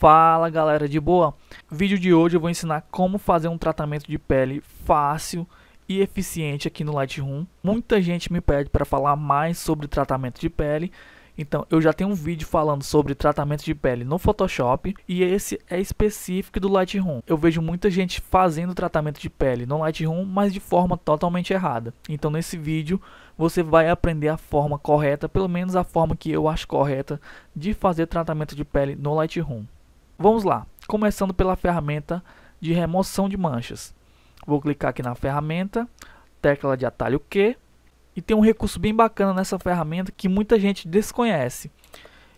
Fala galera de boa! No vídeo de hoje eu vou ensinar como fazer um tratamento de pele fácil e eficiente aqui no Lightroom. Muita gente me pede para falar mais sobre tratamento de pele, então eu já tenho um vídeo falando sobre tratamento de pele no Photoshop e esse é específico do Lightroom. Eu vejo muita gente fazendo tratamento de pele no Lightroom, mas de forma totalmente errada. Então nesse vídeo você vai aprender a forma correta, pelo menos a forma que eu acho correta de fazer tratamento de pele no Lightroom. Vamos lá, começando pela ferramenta de remoção de manchas. Vou clicar aqui na ferramenta, tecla de atalho Q, e tem um recurso bem bacana nessa ferramenta que muita gente desconhece.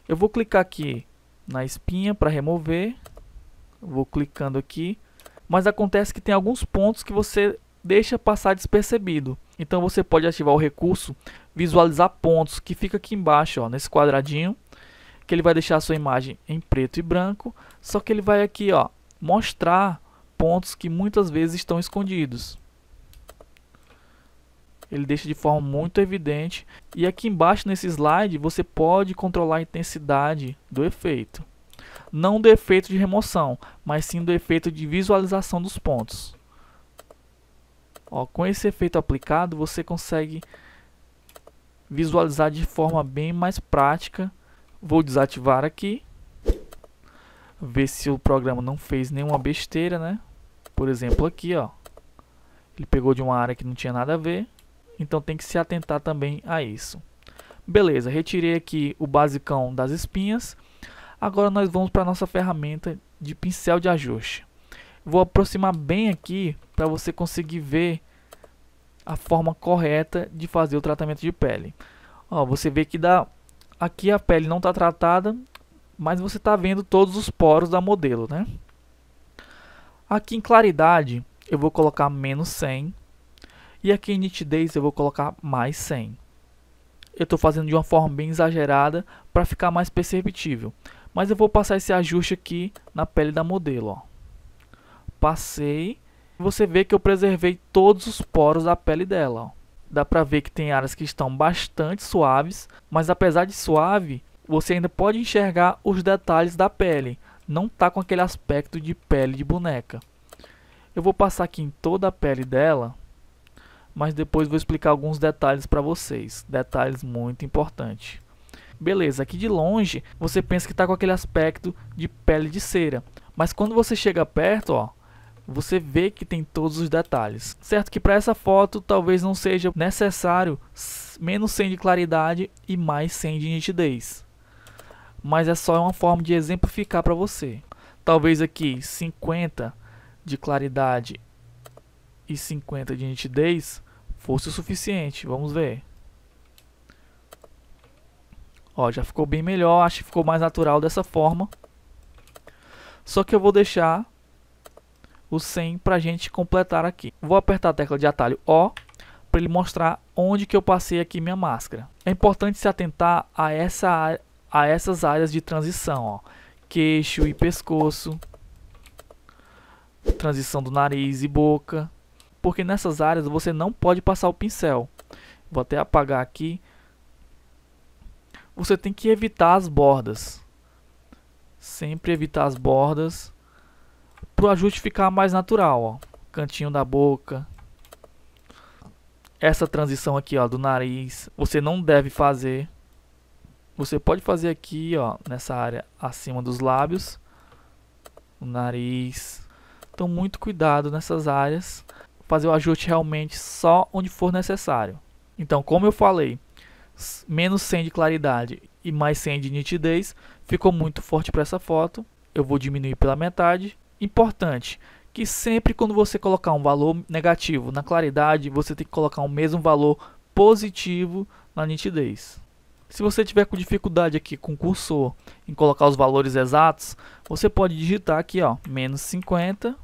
Eu vou clicar aqui na espinha para remover, vou clicando aqui, mas acontece que tem alguns pontos que você deixa passar despercebido. Então você pode ativar o recurso visualizar pontos que fica aqui embaixo, ó, nesse quadradinho que ele vai deixar a sua imagem em preto e branco, só que ele vai aqui, ó, mostrar pontos que muitas vezes estão escondidos. Ele deixa de forma muito evidente. E aqui embaixo nesse slide você pode controlar a intensidade do efeito. Não do efeito de remoção, mas sim do efeito de visualização dos pontos. Ó, com esse efeito aplicado você consegue visualizar de forma bem mais prática Vou desativar aqui. Ver se o programa não fez nenhuma besteira, né? Por exemplo, aqui, ó. Ele pegou de uma área que não tinha nada a ver. Então tem que se atentar também a isso. Beleza, retirei aqui o basicão das espinhas. Agora nós vamos para a nossa ferramenta de pincel de ajuste. Vou aproximar bem aqui para você conseguir ver a forma correta de fazer o tratamento de pele. Ó, você vê que dá aqui a pele não está tratada, mas você está vendo todos os poros da modelo, né? Aqui em claridade eu vou colocar menos 100 e aqui em nitidez eu vou colocar mais 100. Eu estou fazendo de uma forma bem exagerada para ficar mais perceptível. Mas eu vou passar esse ajuste aqui na pele da modelo. Ó. Passei. Você vê que eu preservei todos os poros da pele dela. Ó dá para ver que tem áreas que estão bastante suaves, mas apesar de suave, você ainda pode enxergar os detalhes da pele, não tá com aquele aspecto de pele de boneca. Eu vou passar aqui em toda a pele dela, mas depois vou explicar alguns detalhes para vocês, detalhes muito importantes. Beleza, aqui de longe você pensa que está com aquele aspecto de pele de cera, mas quando você chega perto, ó, você vê que tem todos os detalhes. Certo que para essa foto talvez não seja necessário menos 100 de claridade e mais 100 de nitidez. Mas é só uma forma de exemplificar para você. Talvez aqui 50 de claridade e 50 de nitidez fosse o suficiente. Vamos ver. Ó, já ficou bem melhor, acho que ficou mais natural dessa forma. Só que eu vou deixar o 100 para a gente completar aqui. Vou apertar a tecla de atalho O para ele mostrar onde que eu passei aqui minha máscara. É importante se atentar a, essa, a essas áreas de transição, ó. queixo e pescoço, transição do nariz e boca, porque nessas áreas você não pode passar o pincel. Vou até apagar aqui. Você tem que evitar as bordas. Sempre evitar as bordas para o ajuste ficar mais natural, ó. Cantinho da boca. Essa transição aqui, ó, do nariz, você não deve fazer. Você pode fazer aqui, ó, nessa área acima dos lábios, o nariz. Então, muito cuidado nessas áreas. Fazer o ajuste realmente só onde for necessário. Então, como eu falei, menos 100 de claridade e mais 100 de nitidez, ficou muito forte para essa foto. Eu vou diminuir pela metade Importante que sempre quando você colocar um valor negativo na claridade, você tem que colocar o mesmo valor positivo na nitidez. Se você tiver com dificuldade aqui com o cursor em colocar os valores exatos, você pode digitar aqui, ó, menos 50,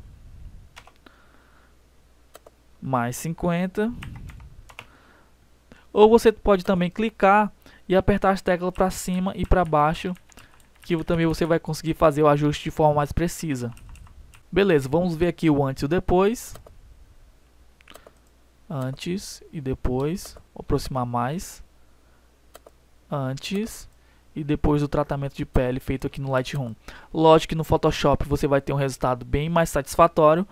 mais 50, ou você pode também clicar e apertar as teclas para cima e para baixo, que também você vai conseguir fazer o ajuste de forma mais precisa. Beleza, vamos ver aqui o antes e o depois. Antes e depois. Vou aproximar mais. Antes e depois do tratamento de pele feito aqui no Lightroom. Lógico que no Photoshop você vai ter um resultado bem mais satisfatório,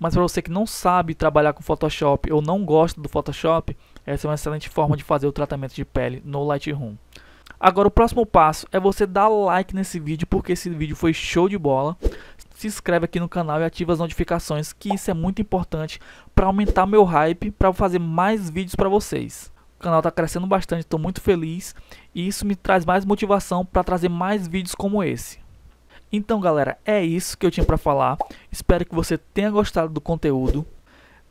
mas para você que não sabe trabalhar com Photoshop ou não gosta do Photoshop, essa é uma excelente forma de fazer o tratamento de pele no Lightroom. Agora o próximo passo é você dar like nesse vídeo porque esse vídeo foi show de bola. Se inscreve aqui no canal e ativa as notificações, que isso é muito importante para aumentar meu hype, para fazer mais vídeos para vocês. O canal está crescendo bastante, estou muito feliz e isso me traz mais motivação para trazer mais vídeos como esse. Então, galera, é isso que eu tinha para falar. Espero que você tenha gostado do conteúdo.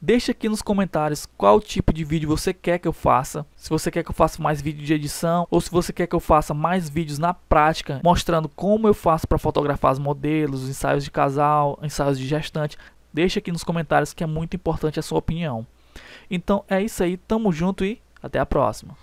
Deixa aqui nos comentários qual tipo de vídeo você quer que eu faça. Se você quer que eu faça mais vídeo de edição ou se você quer que eu faça mais vídeos na prática, mostrando como eu faço para fotografar os modelos, os ensaios de casal, ensaios de gestante. Deixa aqui nos comentários que é muito importante a sua opinião. Então é isso aí, tamo junto e até a próxima.